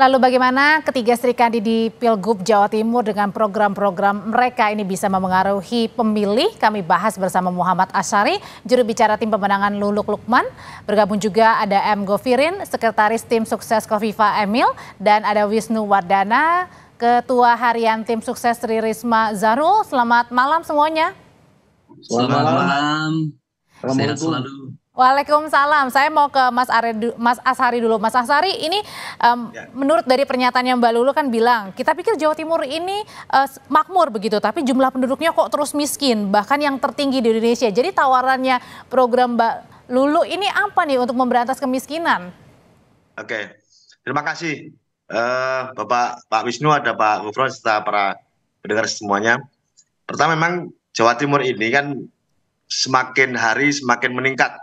Lalu bagaimana ketiga serikandi di Pilgub Jawa Timur dengan program-program mereka ini bisa memengaruhi pemilih? Kami bahas bersama Muhammad Asyari, juru bicara tim pemenangan Luluk Lukman. Bergabung juga ada M. Govirin, sekretaris tim sukses Kofifa Emil, dan ada Wisnu Wardana, ketua harian tim sukses Tri Risma Zarul. Selamat malam semuanya. Selamat, Selamat malam. malam. Sehat selalu. Waalaikumsalam. Saya mau ke Mas, Are, Mas Asari dulu. Mas Asari, ini um, ya. menurut dari pernyataan yang Mbak Lulu kan bilang, kita pikir Jawa Timur ini uh, makmur begitu, tapi jumlah penduduknya kok terus miskin, bahkan yang tertinggi di Indonesia. Jadi tawarannya program Mbak Lulu ini apa nih untuk memberantas kemiskinan? Oke, terima kasih uh, Bapak Pak Wisnu ada Pak Gufron serta para pendengar semuanya. Pertama memang Jawa Timur ini kan semakin hari semakin meningkat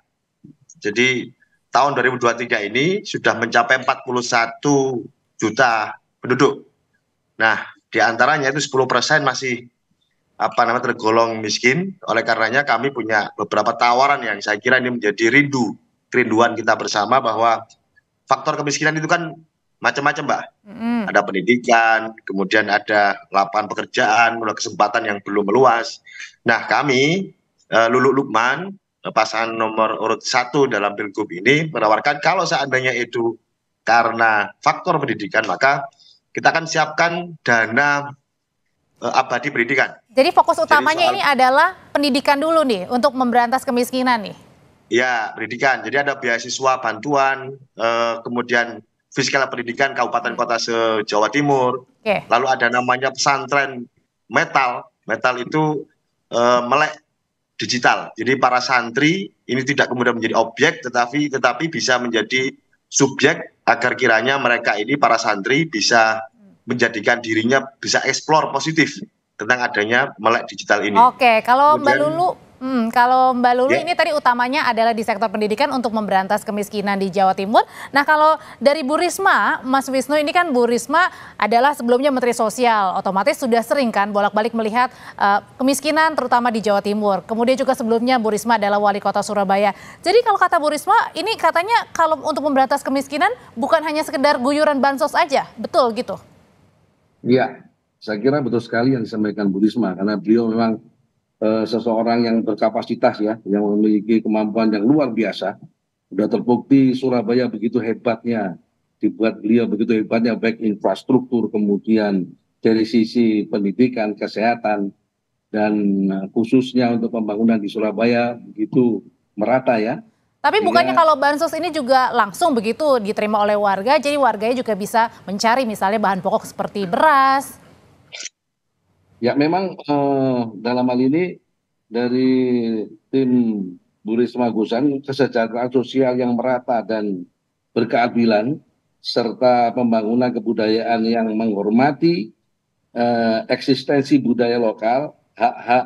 jadi tahun 2023 ini sudah mencapai 41 juta penduduk. Nah, di antaranya itu 10 persen masih apa namanya tergolong miskin. Oleh karenanya kami punya beberapa tawaran yang saya kira ini menjadi rindu, kerinduan kita bersama bahwa faktor kemiskinan itu kan macam-macam, Mbak. Mm. Ada pendidikan, kemudian ada lapangan pekerjaan, mulai kesempatan yang belum meluas. Nah, kami eh, Luluk Lukman Eh, pasangan nomor urut satu dalam pilgub ini menawarkan kalau seandainya itu karena faktor pendidikan maka kita akan siapkan dana uh, abadi pendidikan. Jadi fokus utamanya Jadi soal, ini adalah pendidikan dulu nih untuk memberantas kemiskinan nih. Ya pendidikan. Jadi ada beasiswa bantuan, uh, kemudian fiskal pendidikan kabupaten kota se Jawa Timur. Okay. Lalu ada namanya pesantren metal. Metal itu uh, melek digital. Jadi para santri ini tidak kemudian menjadi objek tetapi tetapi bisa menjadi subjek agar kiranya mereka ini para santri bisa menjadikan dirinya bisa eksplor positif tentang adanya melek digital ini. Oke, kalau Kemudian, Mbak Lulu Hmm, kalau Mbak Lulu yeah. ini tadi utamanya adalah di sektor pendidikan untuk memberantas kemiskinan di Jawa Timur. Nah kalau dari Bu Risma, Mas Wisnu ini kan Bu Risma adalah sebelumnya Menteri Sosial, otomatis sudah sering kan bolak-balik melihat uh, kemiskinan terutama di Jawa Timur. Kemudian juga sebelumnya Bu Risma adalah Wali Kota Surabaya. Jadi kalau kata Bu Risma, ini katanya kalau untuk memberantas kemiskinan bukan hanya sekedar guyuran bansos aja, betul gitu? Iya, yeah. saya kira betul sekali yang disampaikan Bu Risma karena beliau memang Eh, seseorang yang berkapasitas ya yang memiliki kemampuan yang luar biasa sudah terbukti Surabaya begitu hebatnya dibuat beliau begitu hebatnya baik infrastruktur kemudian dari sisi pendidikan kesehatan dan eh, khususnya untuk pembangunan di Surabaya begitu merata ya. Tapi bukannya kalau bansos ini juga langsung begitu diterima oleh warga, jadi warganya juga bisa mencari misalnya bahan pokok seperti beras, Ya memang eh, dalam hal ini dari tim Burisma Semagusan Gusan kesejahteraan sosial yang merata dan berkeadilan serta pembangunan kebudayaan yang menghormati eh, eksistensi budaya lokal, hak-hak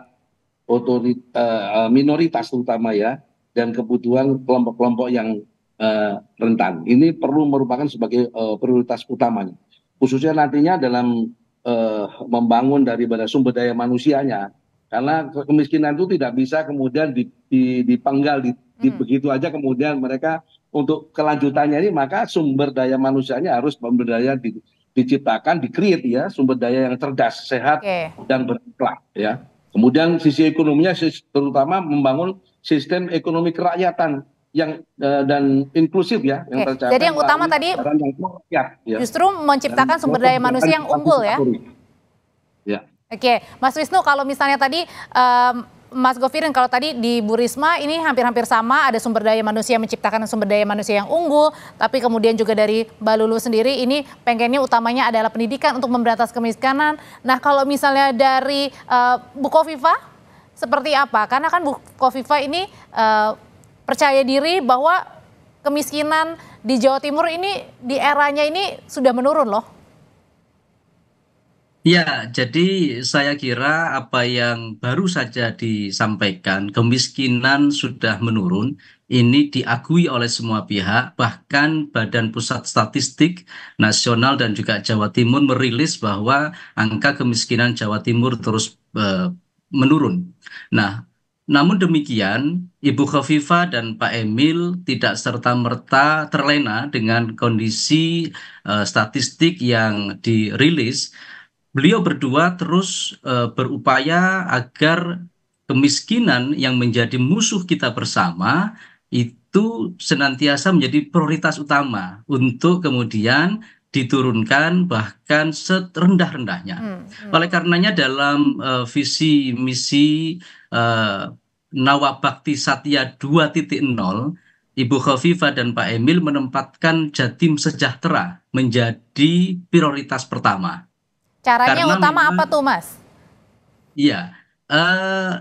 eh, minoritas terutama ya dan kebutuhan kelompok-kelompok yang eh, rentan. Ini perlu merupakan sebagai eh, prioritas utamanya. Khususnya nantinya dalam Eh, membangun daripada sumber daya manusianya karena kemiskinan itu tidak bisa kemudian dipenggal hmm. begitu aja kemudian mereka untuk kelanjutannya ini maka sumber daya manusianya harus sumber daya di, diciptakan, dikreat ya sumber daya yang cerdas, sehat okay. dan berkelak ya. Kemudian sisi ekonominya terutama membangun sistem ekonomi kerakyatan yang eh, dan inklusif ya yang okay. Jadi yang utama tadi yang ya, ya. justru menciptakan dan sumber daya manusia yang unggul ya. Ya. Oke, okay. Mas Wisnu kalau misalnya tadi um, Mas Govirin kalau tadi di Burisma ini hampir-hampir sama ada sumber daya manusia menciptakan sumber daya manusia yang unggul tapi kemudian juga dari Balulu sendiri ini pengennya utamanya adalah pendidikan untuk memberantas kemiskinan. Nah kalau misalnya dari uh, eh, Bukoviva seperti apa? Karena kan Bukoviva ini uh, percaya diri bahwa kemiskinan di Jawa Timur ini di eranya ini sudah menurun loh. Ya, jadi saya kira apa yang baru saja disampaikan, kemiskinan sudah menurun, ini diakui oleh semua pihak, bahkan Badan Pusat Statistik Nasional dan juga Jawa Timur merilis bahwa angka kemiskinan Jawa Timur terus uh, menurun. Nah, namun demikian ibu Khofifah dan pak emil tidak serta merta terlena dengan kondisi eh, statistik yang dirilis beliau berdua terus eh, berupaya agar kemiskinan yang menjadi musuh kita bersama itu senantiasa menjadi prioritas utama untuk kemudian diturunkan bahkan serendah-rendahnya. Hmm, hmm. Oleh karenanya dalam uh, visi misi uh, Nawabakti Satya 2.0, Ibu Khofifa dan Pak Emil menempatkan Jatim Sejahtera menjadi prioritas pertama. Caranya Karena utama memang, apa tuh, Mas? Iya, lagi eh,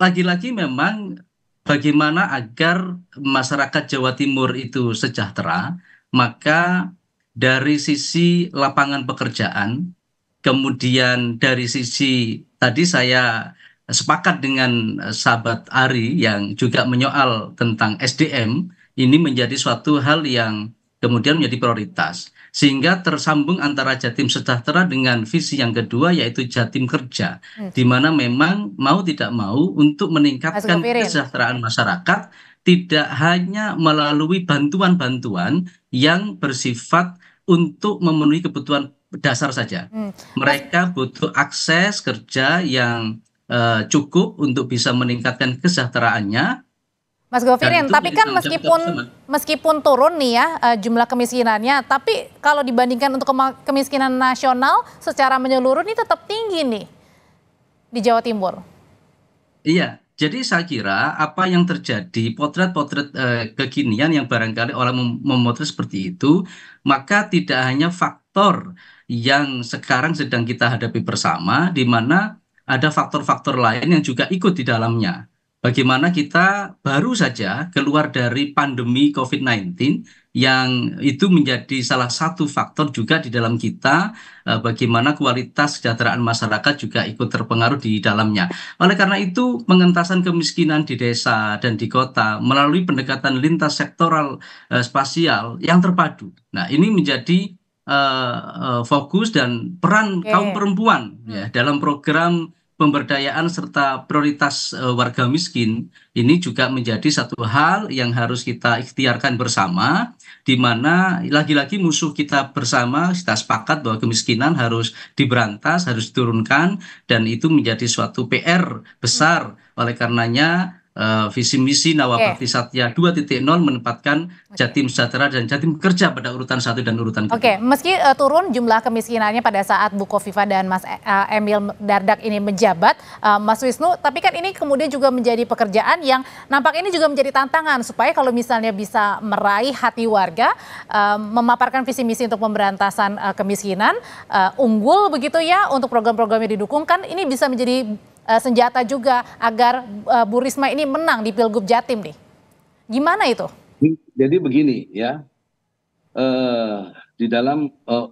lagi-lagi memang bagaimana agar masyarakat Jawa Timur itu sejahtera, maka dari sisi lapangan pekerjaan, kemudian dari sisi tadi saya sepakat dengan eh, sahabat Ari yang juga menyoal tentang SDM ini menjadi suatu hal yang kemudian menjadi prioritas sehingga tersambung antara Jatim Sejahtera dengan visi yang kedua yaitu Jatim Kerja hmm. di mana memang mau tidak mau untuk meningkatkan kesejahteraan masyarakat tidak hanya melalui bantuan-bantuan yang bersifat untuk memenuhi kebutuhan dasar saja. Hmm. Mereka butuh akses kerja yang Eh, cukup untuk bisa meningkatkan kesejahteraannya. Mas Govirin, tapi kan meskipun meskipun turun nih ya uh, jumlah kemiskinannya, tapi kalau dibandingkan untuk kemiskinan nasional secara menyeluruh ini tetap tinggi nih di Jawa Timur. Iya, jadi saya kira apa yang terjadi potret-potret uh, kekinian yang barangkali orang mem memotret seperti itu, maka tidak hanya faktor yang sekarang sedang kita hadapi bersama, di mana ada faktor-faktor lain yang juga ikut di dalamnya. Bagaimana kita baru saja keluar dari pandemi COVID-19 yang itu menjadi salah satu faktor juga di dalam kita eh, bagaimana kualitas kesejahteraan masyarakat juga ikut terpengaruh di dalamnya. Oleh karena itu, pengentasan kemiskinan di desa dan di kota melalui pendekatan lintas sektoral eh, spasial yang terpadu. Nah, ini menjadi eh, fokus dan peran kaum perempuan ya hmm. dalam program pemberdayaan serta prioritas eh, warga miskin ini juga menjadi satu hal yang harus kita ikhtiarkan bersama di mana lagi-lagi musuh kita bersama kita sepakat bahwa kemiskinan harus diberantas, harus diturunkan dan itu menjadi suatu PR besar hmm. oleh karenanya uh, visi misi Nawabakti okay. Satya 2.0 menempatkan Jatim Sejahtera dan Jatim Kerja pada urutan satu dan urutan kedua. Oke, okay. meski uh, turun jumlah kemiskinannya pada saat Bu Kofifa dan Mas uh, Emil Dardak ini menjabat, uh, Mas Wisnu, tapi kan ini kemudian juga menjadi pekerjaan yang nampak ini juga menjadi tantangan supaya kalau misalnya bisa meraih hati warga, uh, memaparkan visi misi untuk pemberantasan uh, kemiskinan, uh, unggul begitu ya untuk program-program yang didukung kan ini bisa menjadi uh, senjata juga agar uh, Bu Risma ini menang di Pilgub Jatim nih. Gimana itu? Jadi begini ya, uh, di dalam uh,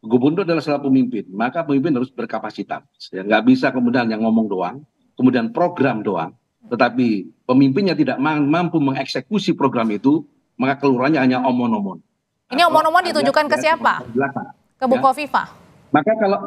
gubernur adalah salah pemimpin, maka pemimpin harus berkapasitas. Ya, nggak bisa kemudian yang ngomong doang, kemudian program doang, tetapi pemimpinnya tidak mampu mengeksekusi program itu, maka keluarannya hanya omon-omon. Ini omon-omon ditujukan ke siapa? Ke Bukoviva. Ya. Maka kalau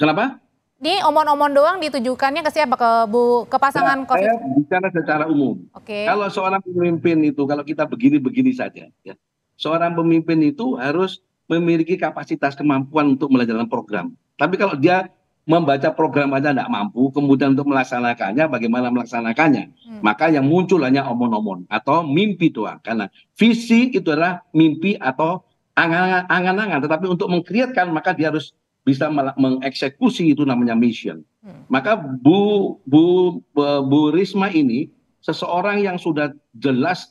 kenapa? Ini omon-omon doang ditujukannya ke siapa? Ke bu ke pasangan nah, Saya bicara secara umum. Oke. Okay. Kalau seorang pemimpin itu kalau kita begini-begini saja ya. Seorang pemimpin itu harus memiliki kapasitas kemampuan untuk melaksanakan program. Tapi kalau dia membaca program aja tidak mampu, kemudian untuk melaksanakannya, bagaimana melaksanakannya, hmm. maka yang muncul hanya omon-omon atau mimpi doang. Karena visi itu adalah mimpi atau angan-angan, tetapi untuk mengkreatkan maka dia harus bisa mengeksekusi itu namanya mission. Hmm. Maka Bu Bu Bu Risma ini seseorang yang sudah jelas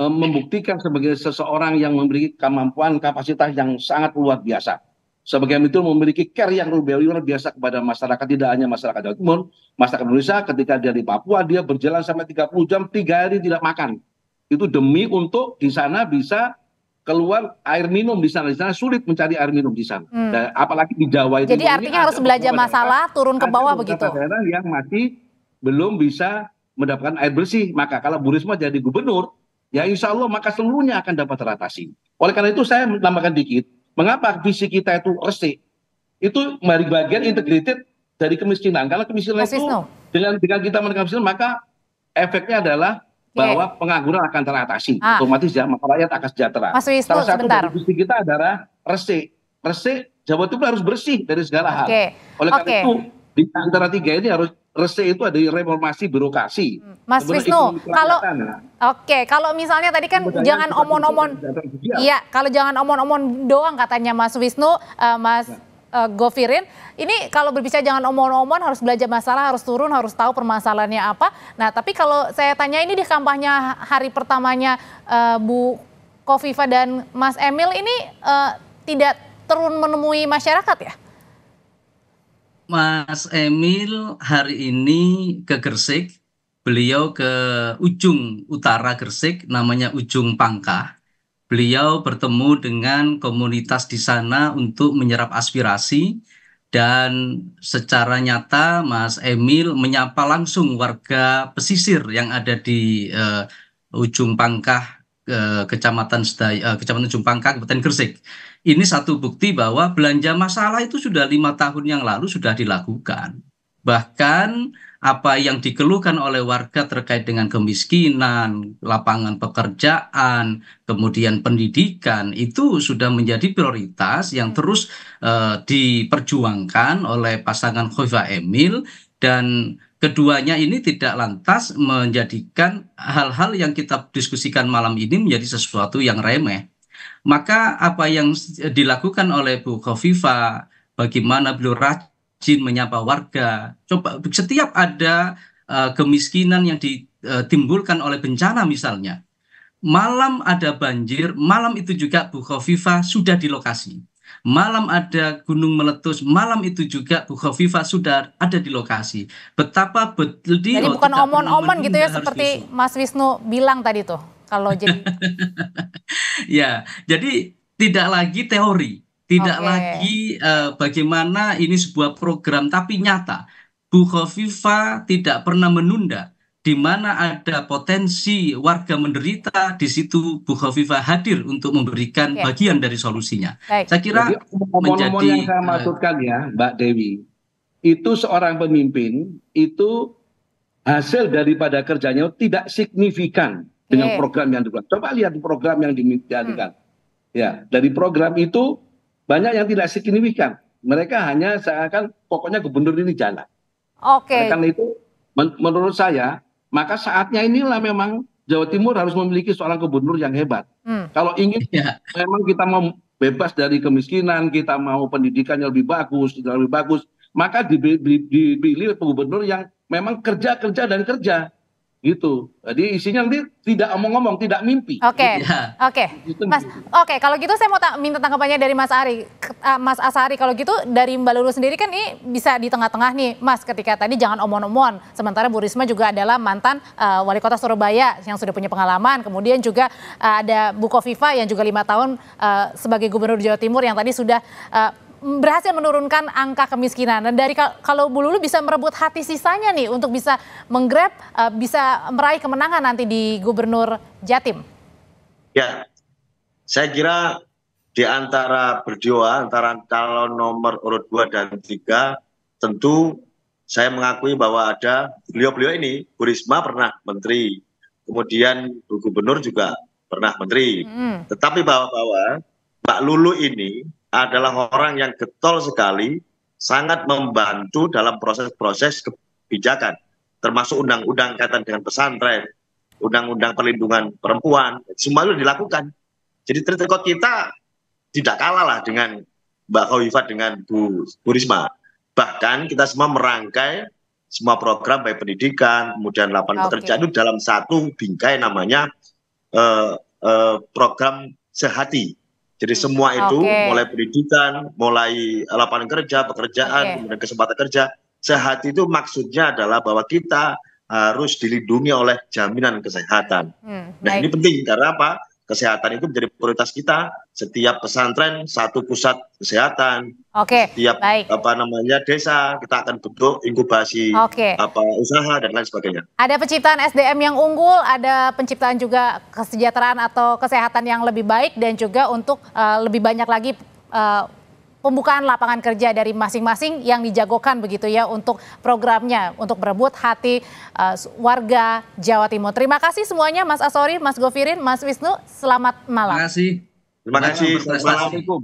eh, membuktikan sebagai seseorang yang memiliki kemampuan kapasitas yang sangat luar biasa. sebagai itu memiliki care yang luar biasa kepada masyarakat tidak hanya masyarakat Jawa Timur, masyarakat Indonesia ketika dia di Papua dia berjalan sampai 30 jam tiga hari tidak makan. Itu demi untuk di sana bisa keluar air minum di sana di sana sulit mencari air minum di sana. Hmm. Dan apalagi di Jawa itu. Jadi artinya harus belajar masalah turun ke bawah begitu. Daerah yang masih belum bisa mendapatkan air bersih, maka kalau Bu Risma jadi gubernur, ya insya Allah maka seluruhnya akan dapat teratasi. Oleh karena itu saya menambahkan dikit, mengapa visi kita itu resik? Itu mari bagian integrated dari kemiskinan. Kalau kemiskinan Mas itu dengan dengan kita menekan kemiskinan maka efeknya adalah bahwa pengangguran akan teratasi, ah. otomatis ya maka rakyat akan sejahtera. Mas Wisnu, Salah satu sebentar. kita adalah resik. Resik Jawa Timur harus bersih dari segala okay. hal. Oleh okay. karena itu di antara tiga ini harus resik itu ada reformasi birokrasi. Hmm. Mas Wisnu, kalau nah. oke, okay, kalau misalnya tadi kan Kemudian jangan omon-omon. Iya, kalau jangan omon-omon doang katanya Mas Wisnu, uh, Mas nah uh, eh, Govirin. Ini kalau berbicara jangan omong-omong, harus belajar masalah, harus turun, harus tahu permasalahannya apa. Nah, tapi kalau saya tanya ini di kampanye hari pertamanya uh, Bu Kofifa dan Mas Emil ini uh, tidak turun menemui masyarakat ya? Mas Emil hari ini ke Gersik, beliau ke ujung utara Gersik namanya ujung Pangkah beliau bertemu dengan komunitas di sana untuk menyerap aspirasi dan secara nyata Mas Emil menyapa langsung warga pesisir yang ada di uh, ujung Pangkah eh, Kecamatan Sedai, eh, Kecamatan Ujung Pangkah Kabupaten Gresik. Ini satu bukti bahwa belanja masalah itu sudah lima tahun yang lalu sudah dilakukan. Bahkan apa yang dikeluhkan oleh warga terkait dengan kemiskinan, lapangan pekerjaan, kemudian pendidikan itu sudah menjadi prioritas yang hmm. terus uh, diperjuangkan oleh pasangan Khofifah Emil dan keduanya ini tidak lantas menjadikan hal-hal yang kita diskusikan malam ini menjadi sesuatu yang remeh. Maka apa yang dilakukan oleh Bu Khofifa, bagaimana beliau jin menyapa warga. Coba setiap ada uh, kemiskinan yang ditimbulkan e, oleh bencana misalnya, malam ada banjir, malam itu juga Bu sudah di lokasi. Malam ada gunung meletus, malam itu juga Bu sudah ada di lokasi. Betapa betul Jadi oh, bukan omon-omon gitu ya seperti besok. Mas Wisnu bilang tadi tuh. Kalau jadi Ya, jadi tidak lagi teori, tidak okay. lagi uh, bagaimana ini sebuah program, tapi nyata. Bu Khofifa tidak pernah menunda. Di mana ada potensi warga menderita, di situ Bu Khofifa hadir untuk memberikan okay. bagian dari solusinya. Baik. Saya kira Jadi, menjadi omong yang saya eh, maksudkan ya, Mbak Dewi, itu seorang pemimpin itu hasil daripada kerjanya tidak signifikan dengan program yang dibuat. Coba lihat program yang dimintakan. Hmm. Ya, dari program itu banyak yang tidak signifikan. Mereka hanya seakan pokoknya gubernur ini jalan. Oke. Okay. Karena itu men menurut saya maka saatnya inilah memang Jawa Timur harus memiliki seorang gubernur yang hebat. Hmm. Kalau ingin ya. memang kita mau bebas dari kemiskinan, kita mau pendidikan yang lebih bagus, lebih bagus, maka dipilih gubernur yang memang kerja kerja dan kerja gitu jadi isinya nanti tidak ngomong-ngomong tidak mimpi oke gitu. iya. oke gitu, gitu. mas oke kalau gitu saya mau ta minta tanggapannya dari mas Ari eh, mas Asari kalau gitu dari mbak Lulu sendiri kan ini bisa di tengah-tengah nih mas ketika tadi jangan omong omongan sementara Bu Risma juga adalah mantan uh, wali kota Surabaya yang sudah punya pengalaman kemudian juga uh, ada Bu Kofifa yang juga lima tahun uh, sebagai gubernur Jawa Timur yang tadi sudah uh, berhasil menurunkan angka kemiskinan. Dan dari kalau Bu Lulu bisa merebut hati sisanya nih untuk bisa menggrab, eh, bisa meraih kemenangan nanti di Gubernur Jatim. Ya, saya kira di antara berdua, antara calon nomor urut 2 dan 3, tentu saya mengakui bahwa ada beliau-beliau ini, Bu Risma pernah menteri, kemudian Bu Gubernur juga pernah menteri. Hmm. Tetapi bahwa-bahwa Mbak Lulu ini adalah orang yang getol sekali, sangat membantu dalam proses-proses kebijakan, termasuk undang-undang kaitan dengan pesantren, undang-undang perlindungan perempuan, semua itu dilakukan. Jadi track kita tidak kalah lah dengan Mbak Khofifah dengan Bu, Bu Risma. Bahkan kita semua merangkai semua program baik pendidikan, kemudian lapangan okay. pekerjaan itu dalam satu bingkai namanya uh, uh, program sehati jadi hmm. semua itu mulai pendidikan, mulai lapangan kerja, pekerjaan, okay. kemudian kesempatan kerja. Sehat itu maksudnya adalah bahwa kita harus dilindungi oleh jaminan kesehatan. Hmm, nah, ini penting karena apa? kesehatan itu menjadi prioritas kita. Setiap pesantren satu pusat kesehatan. Oke. Okay, Setiap baik. apa namanya desa kita akan bentuk inkubasi okay. apa usaha dan lain sebagainya. Ada penciptaan SDM yang unggul, ada penciptaan juga kesejahteraan atau kesehatan yang lebih baik dan juga untuk uh, lebih banyak lagi eh, pembukaan lapangan kerja dari masing-masing yang dijagokan begitu ya untuk programnya untuk berebut hati uh, warga Jawa Timur. Terima kasih semuanya Mas Asori, Mas Gofirin, Mas Wisnu. Selamat malam. Terima kasih. Terima kasih. Assalamualaikum.